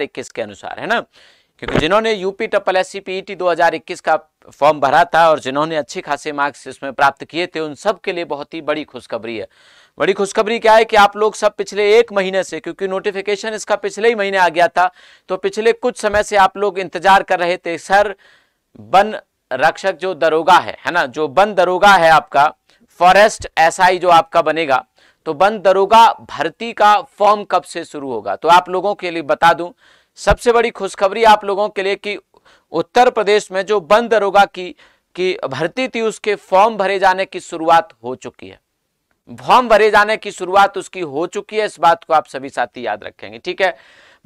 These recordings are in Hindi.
2021 के अनुसार है ना क्योंकि जिन्होंने UP triple S C P का फॉर्म भरा था और जिन्होंने अच्छे खासे मार्क्स इसमें प्राप्त किए थे उन सब के लिए बहुत ही बड़ी खुशखबरी है बड़ी खुशखबरी क्या है कि आप लोग सब पिछले एक महीने से क्योंकि नोटिफिकेशन इसका पिछले ही महीने आ गया था तो पिछले कुछ समय से आप लोग इंतजार कर रहे थे सर वन रक्षक जो दरोगा है है ना जो वन दरोगा है आपका फॉरेस्ट एस जो आपका बनेगा तो बंद दरोगा भर्ती का फॉर्म कब से शुरू होगा तो आप लोगों के लिए बता दूं सबसे बड़ी खुशखबरी आप लोगों के लिए कि उत्तर प्रदेश में जो बंद दरोगा की की भर्ती थी उसके फॉर्म भरे जाने की शुरुआत हो चुकी है फॉर्म भरे जाने की शुरुआत उसकी हो चुकी है इस बात को आप सभी साथी याद रखेंगे ठीक है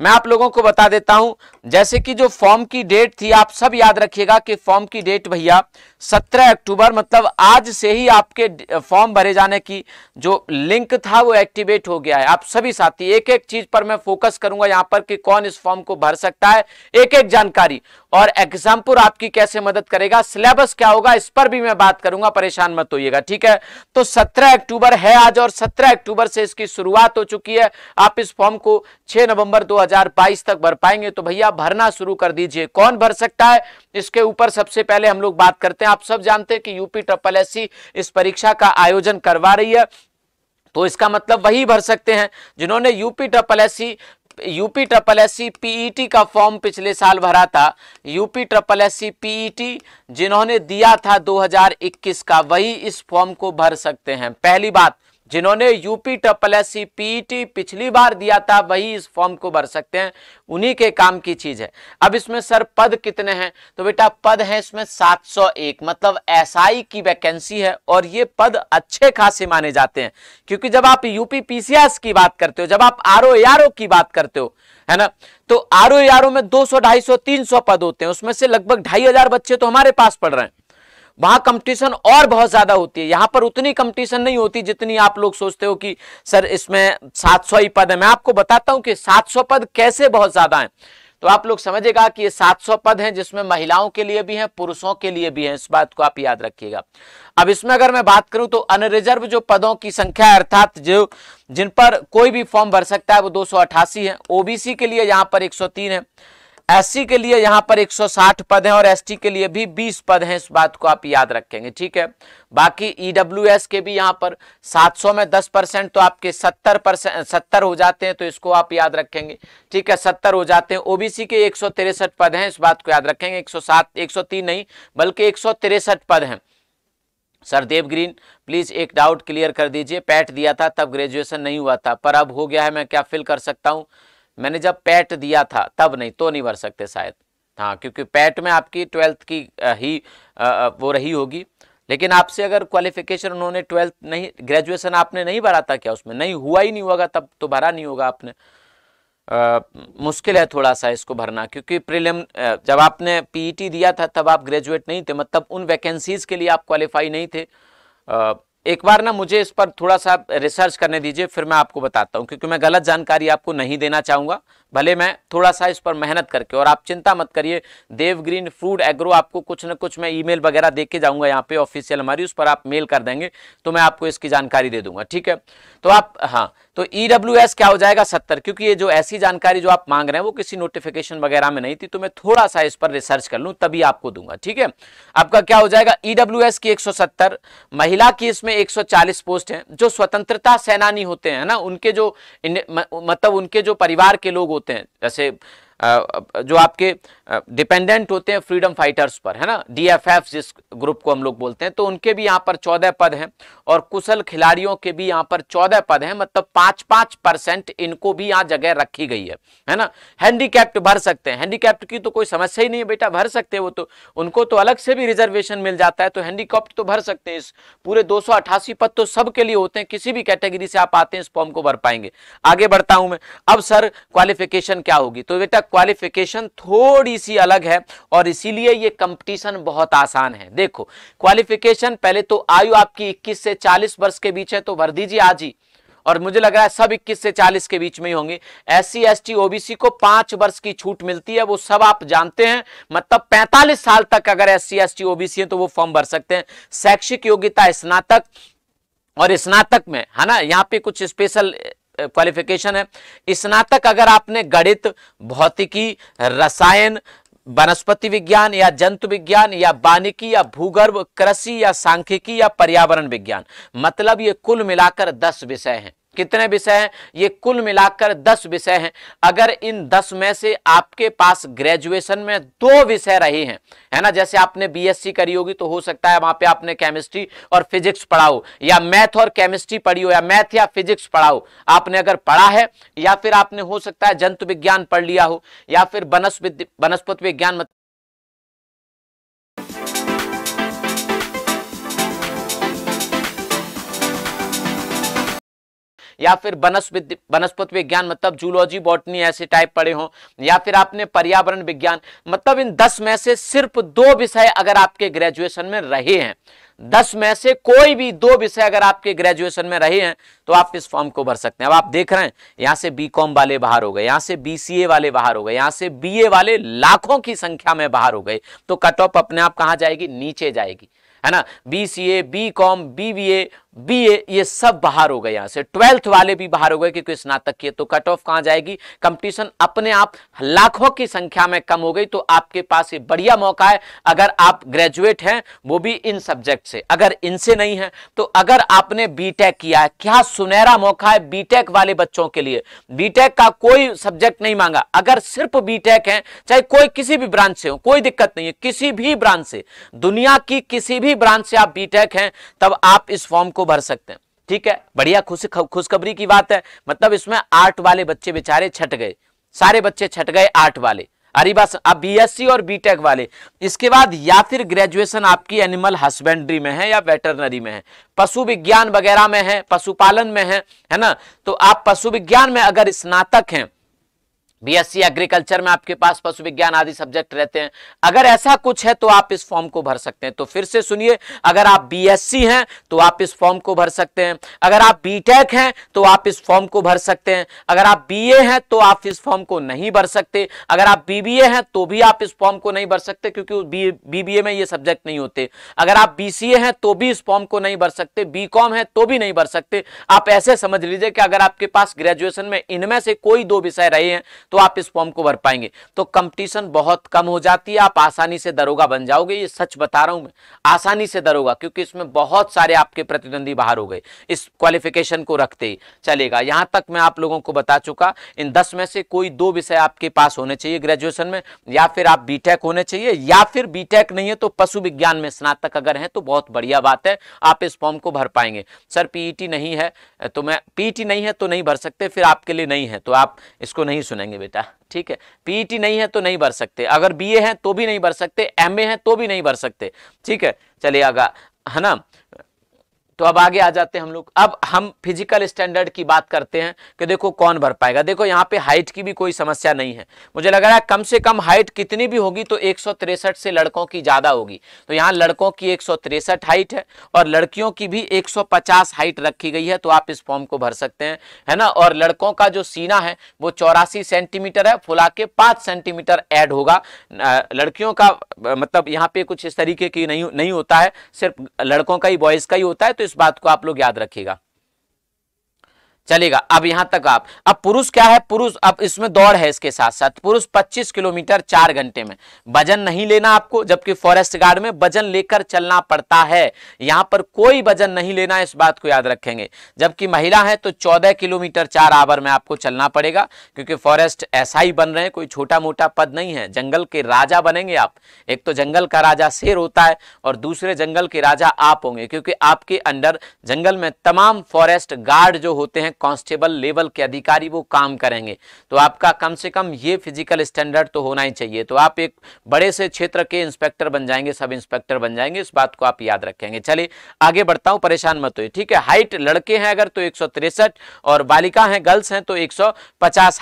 मैं आप लोगों को बता देता हूं जैसे कि जो फॉर्म की डेट थी आप सब याद रखिएगा कि फॉर्म की डेट भैया 17 अक्टूबर मतलब आज से ही आपके फॉर्म भरे जाने की जो लिंक था वो एक्टिवेट हो गया है आप सभी साथी एक एक चीज पर मैं फोकस करूंगा यहां पर कि कौन इस फॉर्म को भर सकता है एक एक जानकारी और एग्जाम्पुर आपकी कैसे मदद करेगा सिलेबस क्या होगा इस पर भी मैं बात करूंगा परेशान मत होइएगा ठीक है तो सत्रह अक्टूबर है आज और सत्रह अक्टूबर से इसकी शुरुआत हो चुकी है आप इस फॉर्म को छह नवंबर दो 2022 तक भर पाएंगे तो भैया भरना शुरू कर दीजिए कौन भर सकता है इसके ऊपर सबसे पहले हम लोग बात करते हैं आप सब जानते हैं कि यूपी ट्रिपल एस इस परीक्षा का आयोजन करवा रही है तो इसका मतलब वही भर सकते हैं जिन्होंने UP triple S UP triple S PET का फॉर्म पिछले साल भरा था यूपी ट्रिपल एस पीईटी जिन्होंने दिया था 2021 का वही इस फॉर्म को भर सकते हैं पहली बात जिन्होंने UP triple S C PET पिछली बार दिया था वही इस फॉर्म को भर सकते हैं उन्हीं के काम की चीज है अब इसमें सर पद कितने हैं तो बेटा पद है इसमें 701 मतलब एसआई की वैकेंसी है और ये पद अच्छे खासे माने जाते हैं क्योंकि जब आप यूपी पीसीएस की बात करते हो जब आप आर ओ की बात करते हो है ना तो आर ओ में सौ तीन सौ पद होते हैं उसमें से लगभग ढाई बच्चे तो हमारे पास पढ़ रहे हैं वहां कंपटीशन और बहुत ज्यादा होती है यहां पर उतनी कंपटीशन नहीं होती जितनी आप लोग सोचते हो कि सर इसमें 700 ही पद है मैं आपको बताता हूं कि 700 पद कैसे बहुत ज्यादा हैं तो आप लोग समझेगा कि ये 700 पद हैं जिसमें महिलाओं के लिए भी हैं पुरुषों के लिए भी हैं इस बात को आप याद रखिएगा अब इसमें अगर मैं बात करूं तो अनरिजर्व जो पदों की संख्या अर्थात जो जिन पर कोई भी फॉर्म भर सकता है वो दो है ओबीसी के लिए यहां पर एक है एससी के लिए यहाँ पर 160 पद हैं और एसटी के लिए भी 20 पद हैं इस बात को आप याद रखेंगे ठीक है बाकी ईडब्ल्यूएस के भी यहाँ पर 700 में 10 परसेंट तो आपके 70 परसेंट सत्तर हो जाते हैं तो इसको आप याद रखेंगे ठीक है 70 हो जाते हैं ओबीसी के एक पद हैं इस बात को याद रखेंगे 107 103 नहीं बल्कि एक पद हैं सर ग्रीन प्लीज़ एक डाउट क्लियर कर दीजिए पैट दिया था तब ग्रेजुएशन नहीं हुआ था पर अब हो गया है मैं क्या फिल कर सकता हूँ मैंने जब पैट दिया था तब नहीं तो नहीं भर सकते शायद हाँ क्योंकि पैट में आपकी ट्वेल्थ की ही वो रही होगी लेकिन आपसे अगर क्वालिफिकेशन उन्होंने ट्वेल्थ नहीं ग्रेजुएशन आपने नहीं भरा था क्या उसमें नहीं हुआ ही नहीं होगा तब तो भरा नहीं होगा आपने आ, मुश्किल है थोड़ा सा इसको भरना क्योंकि प्रीलिम जब आपने पीईटी e दिया था तब आप ग्रेजुएट नहीं थे मतलब उन वैकेंसीज़ के लिए आप क्वालिफाई नहीं थे आ, एक बार ना मुझे इस पर थोड़ा सा रिसर्च करने दीजिए फिर मैं आपको बताता हूँ क्योंकि मैं गलत जानकारी आपको नहीं देना चाहूंगा भले मैं थोड़ा सा इस पर मेहनत करके और आप चिंता मत करिए देव ग्रीन फूड एग्रो आपको कुछ ना कुछ मैं ईमेल वगैरह दे के जाऊंगा यहाँ पे ऑफिशियल हमारी उस पर आप मेल कर देंगे तो मैं आपको इसकी जानकारी दे दूंगा ठीक है तो आप हाँ तो ई e क्या हो जाएगा सत्तर क्योंकि ये जो ऐसी जानकारी जो आप मांग रहे हैं वो किसी नोटिफिकेशन वगैरह में नहीं थी तो मैं थोड़ा सा इस पर रिसर्च कर लूँ तभी आपको दूंगा ठीक है आपका क्या हो जाएगा ई e की एक महिला की इसमें एक पोस्ट है जो स्वतंत्रता सेनानी होते हैं ना उनके जो मतलब उनके जो परिवार के लोग होते हैं जैसे जो आपके डिपेंडेंट होते हैं फ्रीडम फाइटर्स पर है ना डीएफएफ जिस ग्रुप को हम लोग बोलते हैं तो उनके भी यहाँ पर चौदह पद हैं और कुशल खिलाड़ियों के भी यहाँ पर चौदह पद हैं मतलब पाँच पाँच परसेंट इनको भी यहाँ जगह रखी गई है है ना हैंडीकैप्ट भर सकते हैं हैंडीकैप्ट की तो कोई समस्या ही नहीं है बेटा भर सकते हैं वो तो उनको तो अलग से भी रिजर्वेशन मिल जाता है तो हैंडीकॉप्ट तो भर सकते हैं इस पूरे दो पद तो सबके लिए होते हैं किसी भी कैटेगरी से आप आते हैं इस फॉर्म को भर पाएंगे आगे बढ़ता हूं मैं अब सर क्वालिफिकेशन क्या होगी तो बेटा क्वालिफिकेशन थोड़ी सी अलग है और इसीलिए ये कंपटीशन बहुत आसान है देखो क्वालिफिकेशन पहले तो आयु आपकी 21 से 40 वर्ष के बीच है तो भर दीजिए आज ही और मुझे लग रहा है सब 21 से 40 के बीच में ही होंगे एस सी ओबीसी को पांच वर्ष की छूट मिलती है वो सब आप जानते हैं मतलब 45 साल तक अगर एस सी ओबीसी है तो वो फॉर्म भर सकते हैं शैक्षिक योग्यता स्नातक और स्नातक में है ना यहाँ पे कुछ स्पेशल क्वालिफिकेशन है स्नातक अगर आपने गणित भौतिकी रसायन वनस्पति विज्ञान या जंतु विज्ञान या वानिकी या भूगर्भ कृषि या सांख्यिकी या पर्यावरण विज्ञान मतलब ये कुल मिलाकर दस विषय हैं कितने विषय हैं ये कुल मिलाकर दस विषय हैं अगर इन दस में से आपके पास ग्रेजुएशन में दो विषय रहे हैं है ना जैसे आपने बीएससी करी होगी तो हो सकता है वहां पे आपने केमिस्ट्री और फिजिक्स पढ़ाओ या मैथ और केमिस्ट्री पढ़ी हो या मैथ या फिजिक्स पढ़ाओ आपने अगर पढ़ा है या फिर आपने हो सकता है जंतु विज्ञान पढ़ लिया हो या फिर वनस्पति वनस्पति विज्ञान या फिर वनस्पति विज्ञान मतलब जूलॉजी बॉटनी ऐसे टाइप पढ़े हो या फिर आपने पर्यावरण विज्ञान मतलब इन दस में से सिर्फ दो विषय अगर आपके ग्रेजुएशन में रहे हैं दस में से कोई भी दो विषय अगर आपके ग्रेजुएशन में रहे हैं तो आप इस फॉर्म को भर सकते हैं अब आप देख रहे हैं यहां से बीकॉम वाले बाहर हो गए यहां से बीसीए वाले बाहर हो गए यहां से बीए वाले लाखों की संख्या में बाहर हो गए तो कट ऑफ अपने आप कहां जाएगी नीचे जाएगी है ना BCA BCom BBA B A ये सब बाहर हो गए यहां से ट्वेल्थ वाले भी बाहर हो गए क्योंकि स्नातक किए तो कट ऑफ कहां जाएगी कंपटीशन अपने आप लाखों की संख्या में कम हो गई तो आपके पास ये बढ़िया मौका है अगर आप ग्रेजुएट हैं वो भी इन सब्जेक्ट से अगर इनसे नहीं है तो अगर आपने बीटेक किया है क्या सुनहरा मौका है बीटेक वाले बच्चों के लिए बीटेक का कोई सब्जेक्ट नहीं मांगा अगर सिर्फ बीटेक है चाहे कोई किसी भी ब्रांच से हो कोई दिक्कत नहीं है किसी भी ब्रांच से दुनिया की किसी भी ब्रांच से आप बीटेक हैं तब आप इस फॉर्म को भर सकते हैं ठीक है बढ़िया खुश खुशखबरी की बात है मतलब इसमें आठ वाले बच्चे बेचारे छट गए सारे बच्चे छट गए आठ वाले अरे बस अब बीएससी और बीटेक वाले इसके बाद या फिर ग्रेजुएशन आपकी एनिमल हस्बेंड्री में है या वेटरनरी में है पशु विज्ञान वगैरह में है पशुपालन में है है ना तो आप पशु विज्ञान में अगर स्नातक हैं बीएससी एग्रीकल्चर में आपके पास पशु विज्ञान आदि सब्जेक्ट रहते हैं अगर ऐसा कुछ है तो आप इस फॉर्म को भर सकते हैं तो फिर से सुनिए अगर आप बीएससी हैं तो आप इस फॉर्म को भर सकते हैं अगर आप बीटेक हैं तो आप इस फॉर्म को भर सकते हैं अगर आप बीए हैं तो आप इस फॉर्म को नहीं भर सकते अगर आप बीबीए हैं तो भी आप इस फॉर्म को नहीं भर सकते क्योंकि बीबीए में ये सब्जेक्ट नहीं होते अगर आप बीसीए हैं तो भी इस फॉर्म को नहीं भर सकते बीकॉम है तो भी नहीं भर सकते आप ऐसे समझ लीजिए कि अगर आपके पास ग्रेजुएशन में इनमें से कोई दो विषय रहे हैं तो आप इस फॉर्म को भर पाएंगे तो कंपटीशन बहुत कम हो जाती है आप आसानी से दरोगा बन जाओगे ये सच बता रहा हूं मैं आसानी से दरोगा क्योंकि इसमें बहुत सारे आपके प्रतिद्वंदी बाहर हो गए इस क्वालिफिकेशन को रखते ही चलेगा यहां तक मैं आप लोगों को बता चुका इन दस में से कोई दो विषय आपके पास होने चाहिए ग्रेजुएशन में या फिर आप बीटेक होने चाहिए या फिर बीटेक नहीं है तो पशु विज्ञान में स्नातक अगर है तो बहुत बढ़िया बात है आप इस फॉर्म को भर पाएंगे सर पीईटी e नहीं है तो मैं पीईटी e नहीं है तो नहीं भर सकते फिर आपके लिए नहीं है तो आप इसको नहीं सुनेंगे बेटा ठीक है पीईटी e नहीं है तो नहीं भर सकते अगर बीए है तो भी नहीं भर सकते एमए है तो भी नहीं भर सकते ठीक है आगा है ना तो अब आगे आ जाते हैं हम लोग अब हम फिजिकल स्टैंडर्ड की बात करते हैं कि देखो कौन भर पाएगा देखो यहाँ पे हाइट की भी कोई समस्या नहीं है मुझे लग रहा है कम से कम हाइट कितनी भी होगी तो एक से लड़कों की ज़्यादा होगी तो यहाँ लड़कों की एक हाइट है और लड़कियों की भी एक हाइट रखी गई है तो आप इस फॉर्म को भर सकते हैं है ना और लड़कों का जो सीना है वो चौरासी सेंटीमीटर है फुला के पाँच सेंटीमीटर ऐड होगा लड़कियों का मतलब यहाँ पे कुछ इस तरीके की नहीं नहीं होता है सिर्फ लड़कों का ही बॉयज़ का ही होता है तो इस बात को आप लोग याद रखिएगा चलेगा अब यहां तक आप अब पुरुष क्या है पुरुष अब इसमें दौड़ है इसके साथ साथ पुरुष 25 किलोमीटर चार घंटे में वजन नहीं लेना आपको जबकि फॉरेस्ट गार्ड में वजन लेकर चलना पड़ता है यहां पर कोई वजन नहीं लेना इस बात को याद रखेंगे जबकि महिला है तो चौदह किलोमीटर चार आवर में आपको चलना पड़ेगा क्योंकि फॉरेस्ट ऐसा ही बन रहे हैं कोई छोटा मोटा पद नहीं है जंगल के राजा बनेंगे आप एक तो जंगल का राजा शेर होता है और दूसरे जंगल के राजा आप होंगे क्योंकि आपके अंडर जंगल में तमाम फॉरेस्ट गार्ड जो होते हैं कांस्टेबल लेवल के अधिकारी वो काम करेंगे तो आपका कम से कम ये फिजिकल स्टैंडर्ड तो होना ही चाहिए तो आप एक बड़े से क्षेत्र के इंस्पेक्टर बन जाएंगे सब इंस्पेक्टर बन जाएंगे इस बात को आप याद रखेंगे चलिए आगे बढ़ता हूँ परेशान मत हो ठीक है हाइट लड़के हैं अगर तो एक और बालिका हैं गर्ल्स हैं तो एक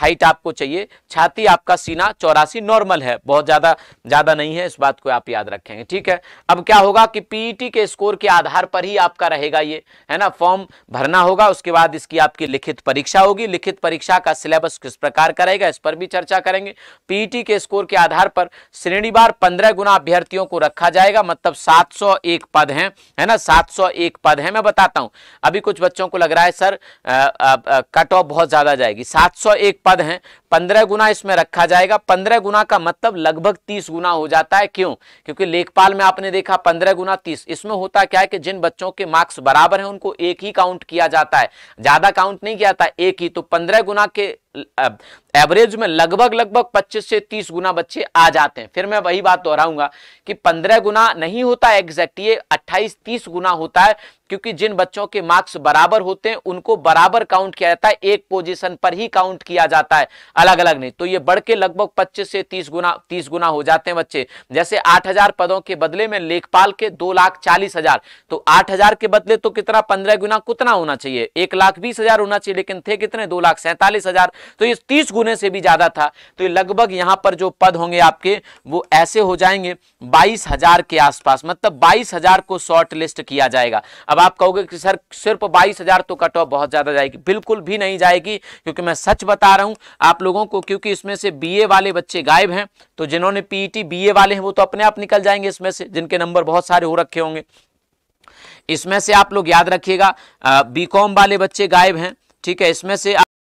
हाइट आपको चाहिए छाती आपका सीना चौरासी नॉर्मल है बहुत ज़्यादा ज़्यादा नहीं है इस बात को आप याद रखेंगे ठीक है अब क्या होगा कि पीईटी के स्कोर के आधार पर ही आपका रहेगा ये है ना फॉर्म भरना होगा उसके बाद इसकी आपकी की लिखित परीक्षा होगी लिखित परीक्षा का सिलेबस किस प्रकार करेगा इस पर भी चर्चा करेंगे पीईटी के स्कोर के आधार पर श्रेणीवार पंद्रह गुना अभ्यर्थियों को रखा जाएगा मतलब 701 पद हैं है ना 701 पद हैं मैं बताता हूं अभी कुछ बच्चों को लग रहा है सर कट ऑफ बहुत ज्यादा जाएगी 701 पद हैं पंद्रह गुना इसमें रखा जाएगा पंद्रह गुना का मतलब लगभग तीस गुना हो जाता है क्यों क्योंकि लेखपाल में आपने देखा पंद्रह गुना तीस इसमें होता क्या है कि जिन बच्चों के मार्क्स बराबर हैं उनको एक ही काउंट किया जाता है ज्यादा काउंट काउंट नहीं किया था एक ही तो पंद्रह गुना के एवरेज में लगभग लगभग 25 से 30 गुना बच्चे आ जाते हैं फिर मैं वही बात दोहराऊंगा कि 15 गुना नहीं होता एग्जैक्ट ये 28 30 गुना होता है क्योंकि जिन बच्चों के मार्क्स बराबर होते हैं उनको बराबर काउंट किया जाता है एक पोजीशन पर ही काउंट किया जाता है अलग अलग नहीं तो ये बढ़ के लगभग 25 से 30 गुना 30 गुना हो जाते हैं बच्चे जैसे 8000 पदों के बदले में लेखपाल के दो लाख चालीस हजार तो 8000 के बदले तो कितना 15 गुना कितना होना चाहिए एक लाख बीस होना चाहिए लेकिन थे कितने दो लाख सैंतालीस तो ये तीस गुने से भी ज़्यादा था तो ये लगभग यहाँ पर जो पद होंगे आपके वो ऐसे हो जाएंगे बाईस हजार के आसपास मतलब बाईस हजार को शॉर्ट लिस्ट किया जाएगा अब आप कहोगे कि सर सिर्फ बाईस हजार तो कट ऑफ बहुत ज़्यादा जाएगी बिल्कुल भी नहीं जाएगी क्योंकि मैं सच बता रहा हूँ आप लोगों को क्योंकि इसमें से बी वाले बच्चे गायब हैं तो जिन्होंने पीईटी बीए वाले हैं वो तो अपने आप निकल जाएंगे इसमें से जिनके नंबर बहुत सारे हो रखे होंगे इसमें से आप लोग याद रखिएगा बीकॉम वाले बच्चे गायब हैं ठीक है इसमें से